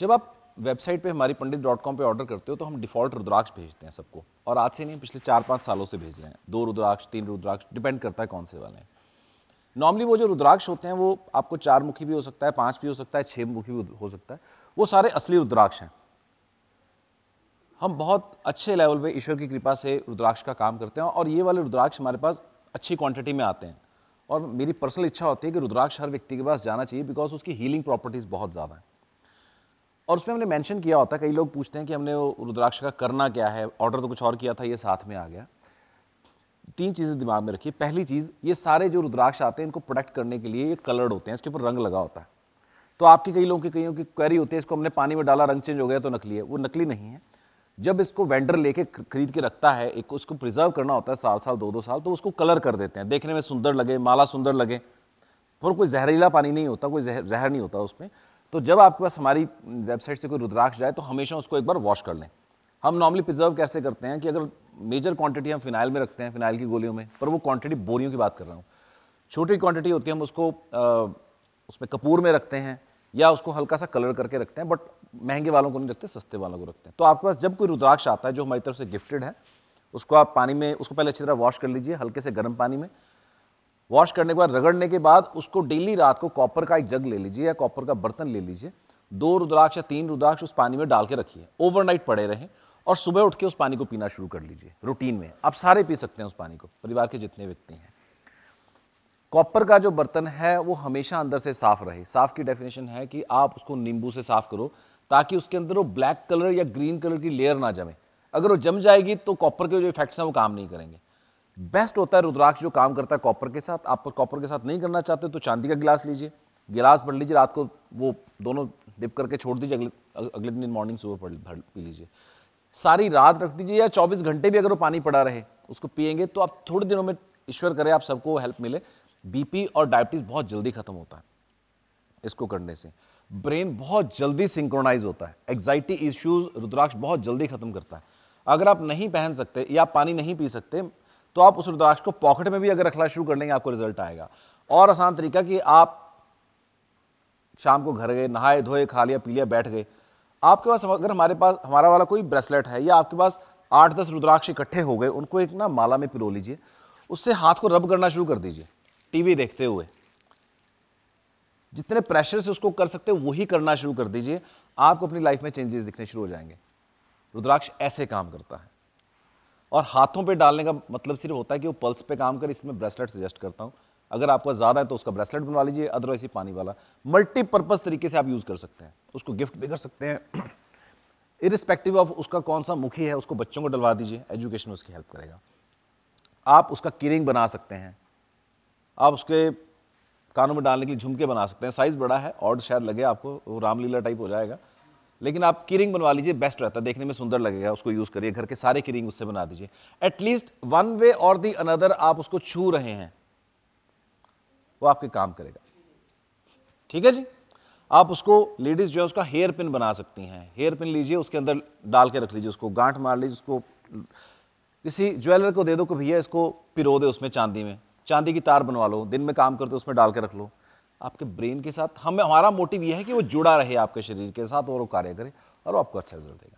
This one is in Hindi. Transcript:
जब आप वेबसाइट पे हमारी पंडित डॉट कॉम पर ऑर्डर करते हो तो हम डिफॉल्ट रुद्राक्ष भेजते हैं सबको और आज से नहीं पिछले चार पाँच सालों से भेज रहे हैं दो रुद्राक्ष तीन रुद्राक्ष डिपेंड करता है कौन से वाले हैं नॉर्मली वो जो रुद्राक्ष होते हैं वो आपको चार मुखी भी हो सकता है पांच भी हो सकता है छः मुखी भी हो सकता है वो सारे असली रुद्राक्ष हैं हम बहुत अच्छे लेवल पे ईश्वर की कृपा से रुद्राक्ष का काम करते हैं और ये वाले रुद्राक्ष हमारे पास अच्छी क्वांटिटी में आते हैं और मेरी पर्सनल इच्छा होती है कि रुद्राक्ष हर व्यक्ति के पास जाना चाहिए बिकॉज उसकी हीलिंग प्रॉपर्टीज़ बहुत ज़्यादा है और उसमें हमने मेंशन किया होता कई लोग पूछते हैं कि हमने वो रुद्राक्ष का करना क्या है ऑर्डर तो कुछ और किया था ये साथ में आ गया तीन चीज़ें दिमाग में रखिए पहली चीज़ ये सारे जो रुद्राक्ष आते हैं इनको प्रोटेक्ट करने के लिए ये कलर्ड होते हैं इसके ऊपर रंग लगा होता है तो आपके कई लोगों की कईयों की क्वेरी होती है इसको हमने पानी में डाला रंग चेंज हो गया तो नकली है वो नकली नहीं है जब इसको वेंडर लेके खरीद के रखता है एक उसको प्रिजर्व करना होता है साल साल दो दो साल तो उसको कलर कर देते हैं देखने में सुंदर लगे माला सुंदर लगे पर कोई जहरीला पानी नहीं होता कोई जहर जहर नहीं होता उसमें तो जब आपके पास हमारी वेबसाइट से कोई रुद्राक्ष जाए तो हमेशा उसको एक बार वॉश कर लें हम नॉर्मली प्रिजर्व कैसे करते हैं कि अगर मेजर क्वांटिटी हम फिनाइल में रखते हैं फिनाइल की गोलियों में पर वो क्वांटिटी बोरियों की बात कर रहा हूँ छोटी क्वांटिटी होती है हम उसको उसमें कपूर में रखते हैं या उसको हल्का सा कलर करके रखते हैं बट महंगे वालों को नहीं रखते सस्ते वालों को रखते हैं तो आपके पास जब कोई रुद्राक्ष आता है जो हमारी तरफ से गिफ्टेड है उसको आप पानी में उसको पहले अच्छी तरह वॉश कर लीजिए हल्के से गर्म पानी में वॉश करने के बाद रगड़ने के बाद उसको डेली रात को कॉपर का एक जग ले लीजिए या कॉपर का बर्तन ले लीजिए दो रुद्राक्ष या तीन रुद्राक्ष उस पानी में डाल के रखिए ओवरनाइट पड़े रहें और सुबह उठ के उस पानी को पीना शुरू कर लीजिए रूटीन में आप सारे पी सकते हैं उस पानी को परिवार के जितने व्यक्ति हैं कॉपर का जो बर्तन है वो हमेशा अंदर से साफ रहे साफ की डेफिनेशन है कि आप उसको नींबू से साफ करो ताकि उसके अंदर वो ब्लैक कलर या ग्रीन कलर की लेयर ना जमे अगर वो जम जाएगी तो कॉपर के जो इफेक्ट्स हैं वो काम नहीं करेंगे बेस्ट होता है रुद्राक्ष जो काम करता है कॉपर के साथ आप कॉपर के साथ नहीं करना चाहते तो चांदी का गिलास लीजिए गिलास भर लीजिए रात को वो दोनों डिप करके छोड़ दीजिए अगले अगले दिन मॉर्निंग सुबह पढ़ पी लीजिए सारी रात रख दीजिए या 24 घंटे भी अगर वो पानी पड़ा रहे उसको पिएंगे तो आप थोड़े दिनों में ईश्वर करें आप सबको हेल्प मिले बीपी और डायबिटीज बहुत जल्दी खत्म होता है इसको करने से ब्रेन बहुत जल्दी सिंक्रोनाइज होता है एग्जाइटी इश्यूज रुद्राक्ष बहुत जल्दी खत्म करता है अगर आप नहीं पहन सकते या पानी नहीं पी सकते तो आप उस रुद्राक्ष को पॉकेट में भी अगर रखना शुरू कर लेंगे आपको रिजल्ट आएगा और आसान तरीका कि आप शाम को घर गए नहाए धोए खा लिया पी लिया बैठ गए आपके पास अगर हमारे पास हमारा वाला कोई ब्रेसलेट है या आपके पास आठ दस रुद्राक्ष इकट्ठे हो गए उनको एक ना माला में पिरो लीजिए उससे हाथ को रब करना शुरू कर दीजिए टीवी देखते हुए जितने प्रेशर से उसको कर सकते हो वही करना शुरू कर दीजिए आपको अपनी लाइफ में चेंजेस दिखने शुरू हो जाएंगे रुद्राक्ष ऐसे काम करता है और हाथों पे डालने का मतलब सिर्फ होता है कि वो पल्स पे काम कर इसमें ब्रेसलेट सजेस्ट करता हूँ अगर आपका ज़्यादा है तो उसका ब्रेसलेट बनवा लीजिए अदरवाइज ही पानी वाला मल्टीपर्पज़ तरीके से आप यूज़ कर सकते हैं उसको गिफ्ट भी कर सकते हैं इरिस्पेक्टिव ऑफ उसका कौन सा मुखी है उसको बच्चों को डलवा दीजिए एजुकेशन में उसकी हेल्प करेगा आप उसका किरिंग बना सकते हैं आप उसके कानों में डालने के लिए झुमके बना सकते हैं साइज़ बड़ा है और शायद लगे आपको वो रामलीला टाइप हो जाएगा लेकिन आप किरिंग बनवा लीजिए बेस्ट रहता है देखने में सुंदर लगेगा उसको यूज करिए घर के सारे किरिंग उससे बना दीजिए एटलीस्ट वन वे और दी अनदर आप उसको छू रहे हैं वो आपके काम करेगा ठीक है जी आप उसको लेडीज जो है उसका हेयर पिन बना सकती हैं हेयर पिन लीजिए उसके अंदर डाल के रख लीजिए उसको गांठ मार लीजिए उसको किसी ज्वेलर को दे दो को भैया इसको पिरो दे उसमें चांदी में चांदी की तार बनवा लो दिन में काम करते उसमें डाल के रख लो आपके ब्रेन के साथ हमें हमारा मोटिव यह है कि वो जुड़ा रहे आपके शरीर के साथ और वो कार्य करे और वो आपको अच्छा रिजल्ट देगा